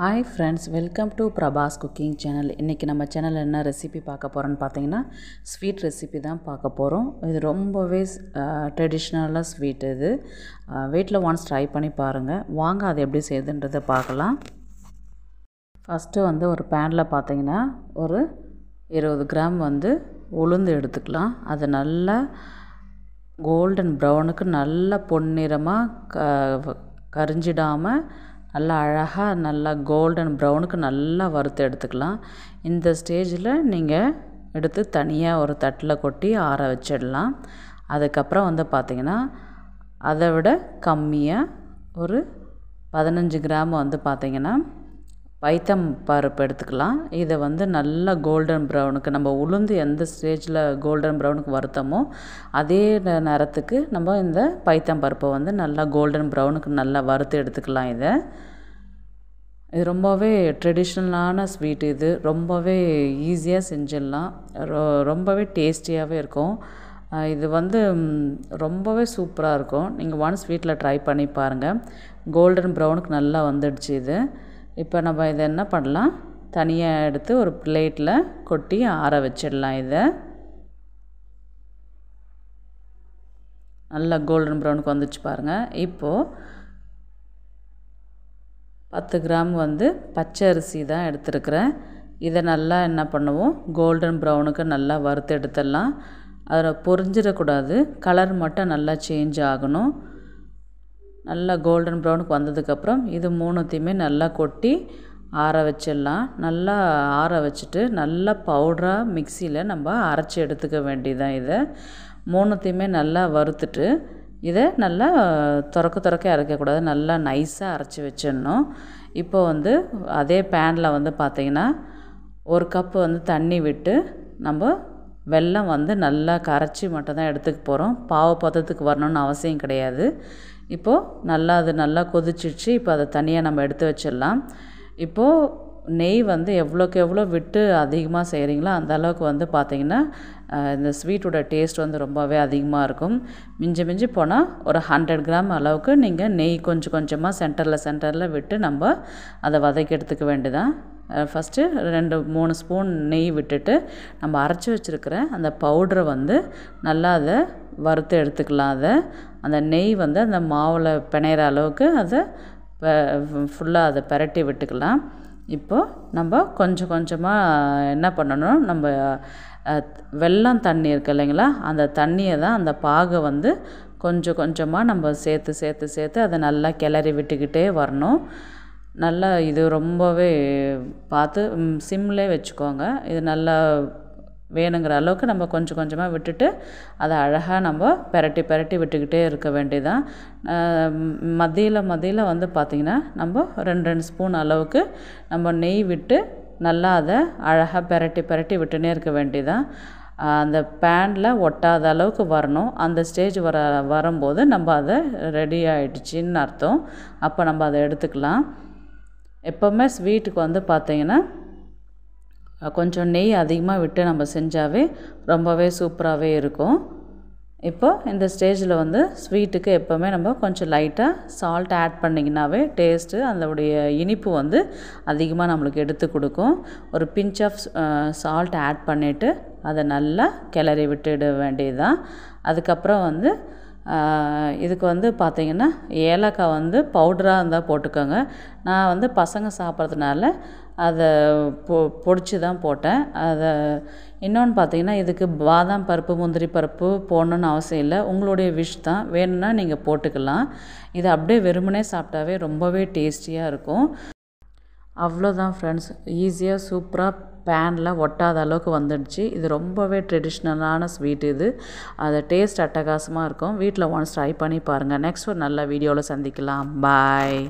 hi friends welcome to Prabhas cooking channel இன்றைக்கி நம்ம சேனலில் என்ன ரெசிபி பார்க்க போகிறோன்னு பார்த்தீங்கன்னா ஸ்வீட் ரெசிபி தான் பார்க்க போகிறோம் இது ரொம்பவே ட்ரெடிஷ்னலாக ஸ்வீட் இது வீட்டில் ஒன்ஸ் ட்ரை பண்ணி பாருங்கள் வாங்க அது எப்படி செய்யுதுன்றதை பார்க்கலாம் ஃபஸ்ட்டு வந்து ஒரு பேனில் பார்த்தீங்கன்னா ஒரு இருபது கிராம் வந்து உளுந்து எடுத்துக்கலாம் அது நல்லா கோல்டன் ப்ரௌனுக்கு நல்ல பொன்னிறமாக க கரிஞ்சிடாமல் நல்லா அழகாக நல்லா கோல்டன் ப்ரௌனுக்கு நல்லா வறுத்து எடுத்துக்கலாம் இந்த ஸ்டேஜில் நீங்கள் எடுத்து தனியாக ஒரு தட்டில் கொட்டி ஆற வச்சிடலாம் அதுக்கப்புறம் வந்து பார்த்திங்கன்னா அதை விட கம்மியாக ஒரு பதினஞ்சு கிராம் வந்து பார்த்திங்கன்னா பைத்தம் பருப்பு எடுத்துக்கலாம் இதை வந்து நல்லா கோல்டன் ப்ரௌனுக்கு நம்ம உளுந்து எந்த ஸ்டேஜில் கோல்டன் ப்ரௌனுக்கு வறுத்தமோ அதே நேரத்துக்கு நம்ம இந்த பைத்தம் பருப்பை வந்து நல்லா கோல்டன் ப்ரௌனுக்கு நல்லா வறுத்து எடுத்துக்கலாம் இதை இது ரொம்பவே ட்ரெடிஷ்னலான ஸ்வீட் இது ரொம்பவே ஈஸியாக செஞ்சிடலாம் ரொ ரொம்பவே டேஸ்டியாகவே இருக்கும் இது வந்து ரொம்பவே சூப்பராக இருக்கும் நீங்கள் ஒன்ஸ் வீட்டில் ட்ரை பண்ணி பாருங்கள் கோல்டன் ப்ரௌனுக்கு நல்லா வந்துடுச்சு இது இப்போ நம்ம இதை என்ன பண்ணலாம் தனியாக எடுத்து ஒரு பிளேட்டில் கொட்டி ஆற வச்சிடலாம் இதை நல்லா கோல்டன் ப்ரௌனுக்கு வந்துச்சு பாருங்கள் இப்போது பத்து கிராம் வந்து பச்சை அரிசி தான் எடுத்துருக்குறேன் இதை நல்லா என்ன பண்ணுவோம் கோல்டன் ப்ரௌனுக்கு நல்லா வறுத்து எடுத்துடலாம் அதில் பொரிஞ்சிடக்கூடாது கலர் மட்டும் நல்லா சேஞ்ச் ஆகணும் நல்லா கோல்டன் ப்ரௌனுக்கு வந்ததுக்கப்புறம் இது மூணுத்தையுமே நல்லா கொட்டி ஆற வச்சிடலாம் நல்லா ஆற வச்சுட்டு நல்லா பவுடராக மிக்சியில் நம்ம அரைச்சி எடுத்துக்க வேண்டியதான் இதை மூணுத்தையுமே நல்லா வறுத்துட்டு இதை நல்லா துறக்க துறக்க அரைக்கக்கூடாது நல்லா நைஸாக அரைச்சி வச்சிடணும் இப்போ வந்து அதே பேனில் வந்து பார்த்திங்கன்னா ஒரு கப்பு வந்து தண்ணி விட்டு நம்ம வெல்லம் வந்து நல்லா கரைச்சி மட்டும்தான் எடுத்துக்க போகிறோம் பாவ பதத்துக்கு வரணும்னு அவசியம் கிடையாது இப்போது நல்லா அது நல்லா கொதிச்சிடுச்சு இப்போ அதை தனியாக நம்ம எடுத்து வச்சிடலாம் இப்போது நெய் வந்து எவ்வளோக்கு எவ்வளோ விட்டு அதிகமாக செய்கிறீங்களோ அந்த அளவுக்கு வந்து பார்த்திங்கன்னா இந்த ஸ்வீட்டோட டேஸ்ட் வந்து ரொம்பவே அதிகமாக இருக்கும் மிஞ்சி மிஞ்சி போனால் ஒரு ஹண்ட்ரட் கிராம் அளவுக்கு நீங்கள் நெய் கொஞ்சம் கொஞ்சமாக சென்டரில் சென்டரில் விட்டு நம்ம அதை வதக்கி எடுத்துக்க வேண்டியதான் ஃபஸ்ட்டு ரெண்டு மூணு ஸ்பூன் நெய் விட்டுட்டு நம்ம அரைச்சி வச்சுருக்கிற அந்த பவுடரை வந்து நல்லா அதை வறுத்து எடுத்துக்கலாம் அதை அந்த நெய் வந்து அந்த மாவில் பிணையிற அளவுக்கு அதை ஃபுல்லாக அதை பரட்டி விட்டுக்கலாம் இப்போது நம்ம கொஞ்சம் கொஞ்சமாக என்ன பண்ணணும் நம்ம வெள்ளம் தண்ணி இருக்குது இல்லைங்களா அந்த தண்ணியை தான் அந்த பாகை வந்து கொஞ்சம் கொஞ்சமாக நம்ம சேர்த்து சேர்த்து சேர்த்து அதை நல்லா கிளறி விட்டுக்கிட்டே வரணும் நல்லா இது ரொம்பவே பார்த்து சிம்லே வச்சுக்கோங்க இது நல்லா வேணுங்கிற அளவுக்கு நம்ம கொஞ்சம் கொஞ்சமாக விட்டுட்டு அதை அழகாக நம்ம பெரட்டி பெரட்டி விட்டுக்கிட்டே இருக்க வேண்டியதான் மதியில் மதியில் வந்து பார்த்திங்கன்னா நம்ம ரெண்டு ரெண்டு ஸ்பூன் அளவுக்கு நம்ம நெய் விட்டு நல்லா அதை அழகாக பெரட்டி பெரட்டி விட்டுனே இருக்க வேண்டியதான் அந்த பேனில் ஒட்டாத அளவுக்கு வரணும் அந்த ஸ்டேஜ் வர வரும்போது நம்ம அதை ரெடி ஆகிடுச்சின்னு அர்த்தம் அப்போ நம்ம அதை எடுத்துக்கலாம் எப்போவுமே ஸ்வீட்டுக்கு வந்து பார்த்திங்கன்னா கொஞ்சம் நெய் அதிகமாக விட்டு நம்ம செஞ்சாவே ரொம்பவே சூப்பராகவே இருக்கும் இப்போ இந்த ஸ்டேஜில் வந்து ஸ்வீட்டுக்கு எப்போவுமே நம்ம கொஞ்சம் லைட்டாக சால்ட் ஆட் பண்ணிங்கனாவே டேஸ்ட்டு அதோடைய இனிப்பு வந்து அதிகமாக நம்மளுக்கு எடுத்து கொடுக்கும் ஒரு பிஞ்ச் ஆஃப் சால்ட் ஆட் பண்ணிவிட்டு அதை நல்லா கிளறி விட்டுட வேண்டியது தான் அதுக்கப்புறம் வந்து இதுக்கு வந்து பார்த்திங்கன்னா ஏலக்காய் வந்து பவுடராக இருந்தால் போட்டுக்கோங்க நான் வந்து பசங்க சாப்பிட்றதுனால அதை பொ பொடிச்சு தான் போட்டேன் அதை இன்னொன்று பார்த்தீங்கன்னா இதுக்கு பாதாம் பருப்பு முந்திரி பருப்பு போடணுன்னு அவசியம் இல்லை உங்களுடைய விஷ் தான் வேணும்னா நீங்கள் போட்டுக்கலாம் இதை அப்படியே வெறுமனே சாப்பிட்டாவே ரொம்பவே டேஸ்டியாக இருக்கும் அவ்வளோதான் ஃப்ரெண்ட்ஸ் ஈஸியாக சூப்பராக பேனில் ஒட்டாத அளவுக்கு வந்துடுச்சு இது ரொம்பவே ட்ரெடிஷ்னலான ஸ்வீட் இது அதை டேஸ்ட் அட்டகாசமாக இருக்கும் வீட்டில் ஒன்ஸ் ட்ரை பண்ணி பாருங்கள் நெக்ஸ்ட் ஒரு நல்ல வீடியோவில் சந்திக்கலாம் பாய்